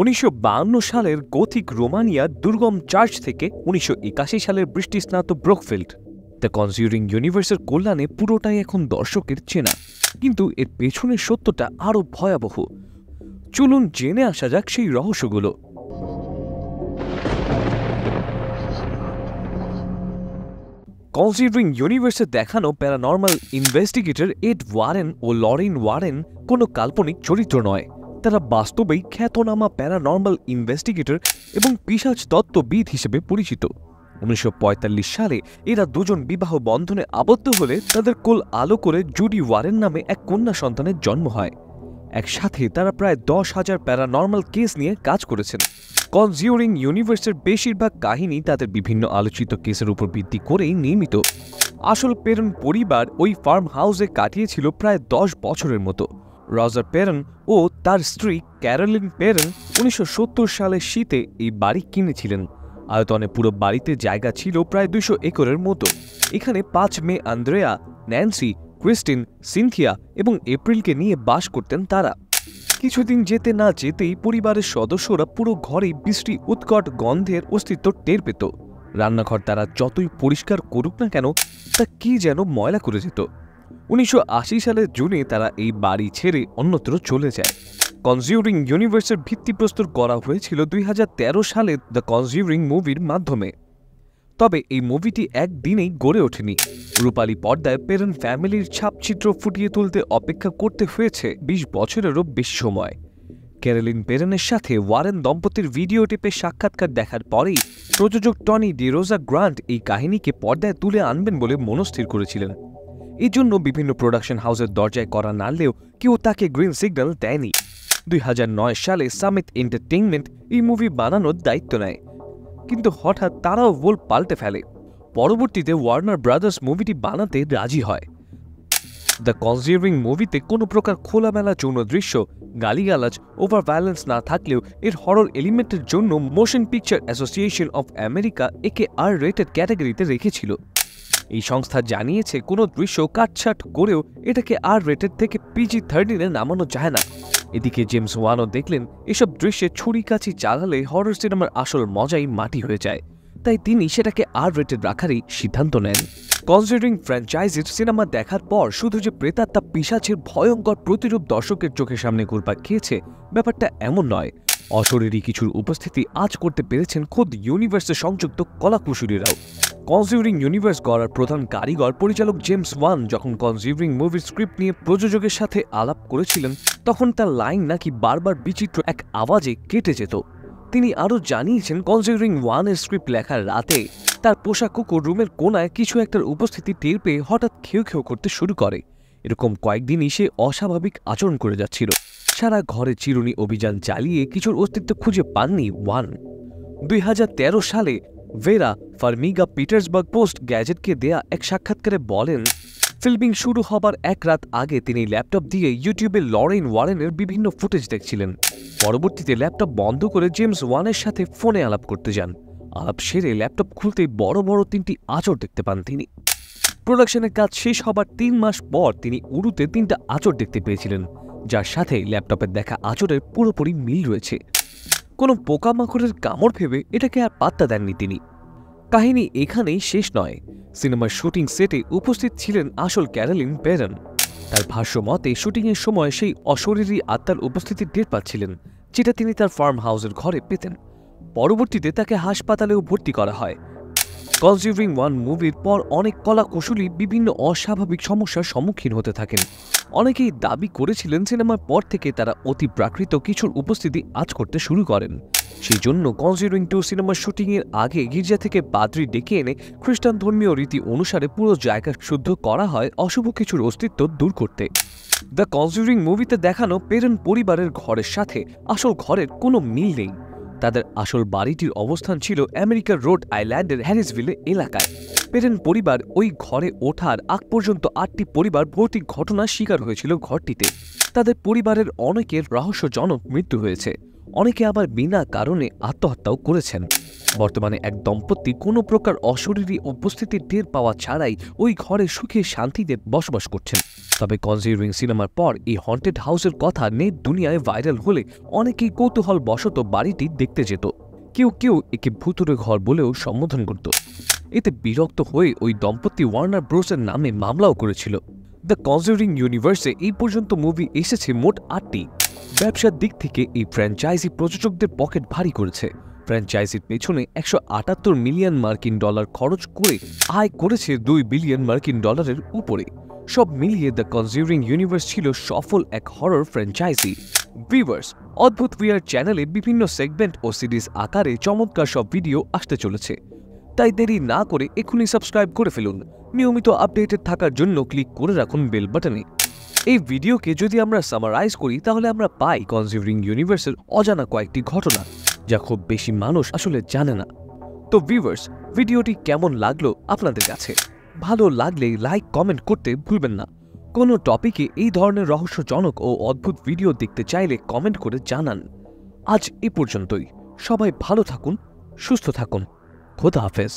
উনিশশো সালের Gothic Romania দুর্গম চার্চ থেকে উনিশশো সালের বৃষ্টিস্নাত ব্রোকফিল্ড দ্য কনজিউরিং ইউনিভার্সের কল্যাণে পুরোটাই এখন দর্শকের চেনা কিন্তু এর পেছনের সত্যটা আরও ভয়াবহ চলুন জেনে আসা যাক সেই রহস্যগুলো কনসিডারিং ইউনিভার্সে দেখানো প্যারানর্মাল ইনভেস্টিগেটর এড ওয়ারেন ও লরিন ওয়ারেন কোনো কাল্পনিক চরিত্র নয় তারা বাস্তবেই খ্যাতনামা প্যারানর্মাল ইনভেস্টিগেটর এবং পিসাজ তত্ত্ববিদ হিসেবে পরিচিত উনিশশো সালে এরা দুজন বিবাহ বন্ধনে আবদ্ধ হলে তাদের কোল আলো করে জুডি ওয়ারেন নামে এক কন্যা সন্তানের জন্ম হয় একসাথে তারা প্রায় দশ হাজার প্যারানর্মাল কেস নিয়ে কাজ করেছেন কনজিউরিং ইউনিভার্সের বেশিরভাগ কাহিনী তাদের বিভিন্ন আলোচিত কেসের উপর ভিত্তি করেই নির্মিত আসল পেরন পরিবার ওই ফার্ম হাউসে কাটিয়েছিল প্রায় দশ বছরের মতো রজার পেরন ও তার স্ত্রী ক্যারোলিন পেরন উনিশশো সালের শীতে এই বাড়ি কিনেছিলেন আয়তনে পুরো বাড়িতে জায়গা ছিল প্রায় দুশো একরের মতো এখানে পাঁচ মেয়ে আন্দ্রেয়া ন্যান্সি ক্রিস্টিন সিনথিয়া এবং এপ্রিলকে নিয়ে বাস করতেন তারা কিছুদিন যেতে না যেতেই পরিবারের সদস্যরা পুরো ঘরেই বৃষ্টি উৎকট গন্ধের অস্তিত্ব টের পেত রান্নাঘর তারা যতই পরিষ্কার করুক না কেন তা কি যেন ময়লা করে যেত উনিশশো সালের জুনে তারা এই বাড়ি ছেড়ে অন্যত্র চলে যায় কনজিউরিং ইউনিভার্সের ভিত্তিপ্রস্তর করা হয়েছিল দুই হাজার সালে দ্য কনজিউরিং মুভির মাধ্যমে তবে এই মুভিটি একদিনেই গড়ে ওঠেনি রূপালী পর্দায় পেরেন ফ্যামিলির ছাপচিত্র ফুটিয়ে তুলতে অপেক্ষা করতে হয়েছে বিশ বছরেরও বেশি সময় ক্যারেলিন পেরেনের সাথে ওয়ারেন দম্পতির ভিডিও টিপে সাক্ষাৎকার দেখার পরেই প্রযোজক টনি ডিরোজা গ্রান্ট এই কাহিনীকে পর্দায় তুলে আনবেন বলে মনস্থির করেছিলেন এর জন্য বিভিন্ন প্রোডাকশন হাউসের দরজায় করা নাড়লেও কেউ তাকে গ্রিন সিগন্যাল দেয়নি দুই সালে সামিত এন্টারটেইনমেন্ট এই মুভি বানানোর দায়িত্ব নেয় কিন্তু হঠাৎ তারাও ভোল পাল্টে ফেলে পরবর্তীতে ওয়ার্নার ব্রাদার্স মুভিটি বানাতে রাজি হয় দ্য কনজিউরিং মুভিতে কোনো প্রকার খোলামেলা যৌন দৃশ্য গালিগালাজ ওভার ভ্যালেন্স না থাকলেও এর হরর এলিমেন্টের জন্য Motion Picture Association of America একে আর রেটেড ক্যাটাগরিতে রেখেছিল এই সংস্থা জানিয়েছে কোনো দৃশ্য কাটছাট করেও এটাকে আর রেটের থেকে পিজি থার্টিনে নামানো যায় না এদিকে জেমস ওয়ানও দেখলেন এসব দৃশ্যে ছুরিকাছি চালালে হরর সিনেমার আসল মজাই মাটি হয়ে যায় তাই তিনি সেটাকে আর রেটেড রাখারই সিদ্ধান্ত নেন কনসিডারিং ফ্র্যাঞ্চাইজির সিনেমা দেখার পর শুধু যে প্রেতাত্মা পিসাচের ভয়ঙ্কর প্রতিরূপ দর্শকের চোখের সামনে ঘুরপাক খেয়েছে ব্যাপারটা এমন নয় অশরীরী কিছুর উপস্থিতি আজ করতে পেরেছেন খোদ ইউনিভার্সে সংযুক্ত কলাকুশলীরাও কনজিউরিং ইউনিভার্স গড়ার প্রধান কারিগর পরিচালক জেমস ওয়ান যখন কনজিউরিং মুভির স্ক্রিপ্ট নিয়ে প্রযোজকের সাথে আলাপ করেছিলেন তখন তার লাইন নাকি বারবার বিচিত্র এক আওয়াজে কেটে যেত তিনি আরও জানিয়েছেন কনজিউরিং ওয়ানের স্ক্রিপ্ট লেখার রাতে তার পোশাক কুকুর রুমের কোনায় কিছু একটার উপস্থিতি টের পেয়ে হঠাৎ খেউ খেউ করতে শুরু করে এরকম কয়েকদিনই সে অস্বাভাবিক আচরণ করে যাচ্ছিল সারা ঘরে চিরুনি অভিযান চালিয়ে কিছুর অস্তিত্ব খুঁজে পাননি ওয়ান দুই সালে ভেরা ফার্মিগা পিটার্সবার্গ পোস্ট গ্যাজেটকে দেয়া এক সাক্ষাৎকারে বলেন ফিল্মিং শুরু হবার এক রাত আগে তিনি ল্যাপটপ দিয়ে ইউটিউবে লরেন ওয়ারেনের বিভিন্ন ফুটেজ দেখছিলেন পরবর্তীতে ল্যাপটপ বন্ধ করে জেমস ওয়ানের সাথে ফোনে আলাপ করতে যান আলাপ সেরে ল্যাপটপ খুলতে বড় বড় তিনটি আচর দেখতে পান তিনি প্রোডাকশনের কাজ শেষ হবার তিন মাস পর তিনি উরুতে তিনটা আচর দেখতে পেয়েছিলেন যার সাথে ল্যাপটপের দেখা আচরের পুরোপুরি মিল রয়েছে কোনো পোকামাকড়ের কামড় ভেবে এটাকে আর পাত্তা দেননি তিনি কাহিনী এখানেই শেষ নয় সিনেমার শুটিং সেটে উপস্থিত ছিলেন আসল ক্যারালিন পেরন তার ভাষ্য মতে শুটিংয়ের সময় সেই অশরীরী আত্মার উপস্থিতি টের পাচ্ছিলেন যেটা তিনি তার ফার্ম হাউসের ঘরে পেতেন পরবর্তীতে তাকে হাসপাতালেও ভর্তি করা হয় কনজিউরিং ওয়ান মুভির পর অনেক কলা কৌশলী বিভিন্ন অস্বাভাবিক সমস্যার সম্মুখীন হতে থাকেন অনেকেই দাবি করেছিলেন সিনেমার পর থেকে তারা অতি প্রাকৃত কিছুর উপস্থিতি আজ করতে শুরু করেন সেই জন্য কনজিউরিং টু সিনেমার শুটিংয়ের আগে গির্জা থেকে পাদ্রি ডেকে এনে খ্রিস্টান ধর্মীয় রীতি অনুসারে পুরো জায়গা শুদ্ধ করা হয় অশুভ কিছুর অস্তিত্ব দূর করতে দ্য কনজিউরিং মুভিতে দেখানো পেরেন পরিবারের ঘরের সাথে আসল ঘরের কোনো মিল নেই তাদের আসল বাড়িটির অবস্থান ছিল আমেরিকার রোড আইল্যান্ডের হ্যারিসভিলে এলাকায় পেরেন পরিবার ওই ঘরে ওঠার আগ পর্যন্ত আটটি পরিবার ভৌতিক ঘটনার শিকার হয়েছিল ঘরটিতে তাদের পরিবারের অনেকের রহস্যজনক মৃত্যু হয়েছে অনেকে আবার বিনা কারণে আত্মহত্যাও করেছেন বর্তমানে এক দম্পতি কোনো প্রকার অশরীরী উপস্থিতির টের পাওয়া ছাড়াই ওই ঘরে সুখে শান্তিতে বসবাস করছেন তবে কনজিউরিং সিনেমার পর এই হন্টেড হাউসের কথা নেট দুনিয়ায় ভাইরাল হলে অনেকেই কৌতূহল বশত বাড়িটি দেখতে যেত কেউ কেউ একে ভূতুরে ঘর বলেও সম্বোধন করত এতে বিরক্ত হয়ে ওই দম্পতি ওয়ার্নার ব্রোসের নামে মামলাও করেছিল দ্য কনজিউরিং ইউনিভার্সে এই পর্যন্ত মুভি এসেছে মোট আটটি ব্যবসার দিক থেকে এই ফ্র্যাঞ্চাইজি প্রযোজকদের পকেট ভারী করেছে ফ্র্যাঞ্চাইজির পেছনে একশো আটাত্তর মিলিয়ন মার্কিন ডলার খরচ করে আয় করেছে দুই বিলিয়ন মার্কিন ডলারের উপরে সব মিলিয়ে দ্য কনজিউরিং ইউনিভার্স ছিল সফল এক হরর ফ্র্যাঞ্চাইজি ভিভার্স অদ্ভুত উইয়ার চ্যানেলে বিভিন্ন সেগমেন্ট ও সিরিজ আকারে চমৎকার সব ভিডিও আসতে চলেছে তাই দেরি না করে এখনই সাবস্ক্রাইব করে ফেলুন নিয়মিত আপডেটেড থাকার জন্য ক্লিক করে রাখুন বেল বাটনে এই ভিডিওকে যদি আমরা সামারাইজ করি তাহলে আমরা পাই কনজিউরিং ইউনিভার্সের অজানা কয়েকটি ঘটনা যা খুব বেশি মানুষ আসলে জানে না তো ভিউয়ার্স ভিডিওটি কেমন লাগলো আপনাদের কাছে ভালো লাগলে লাইক কমেন্ট করতে ভুলবেন না কোনো টপিকে এই ধরনের রহস্যজনক ও অদ্ভুত ভিডিও দেখতে চাইলে কমেন্ট করে জানান আজ এ পর্যন্তই সবাই ভালো থাকুন সুস্থ থাকুন খোদা হাফেজ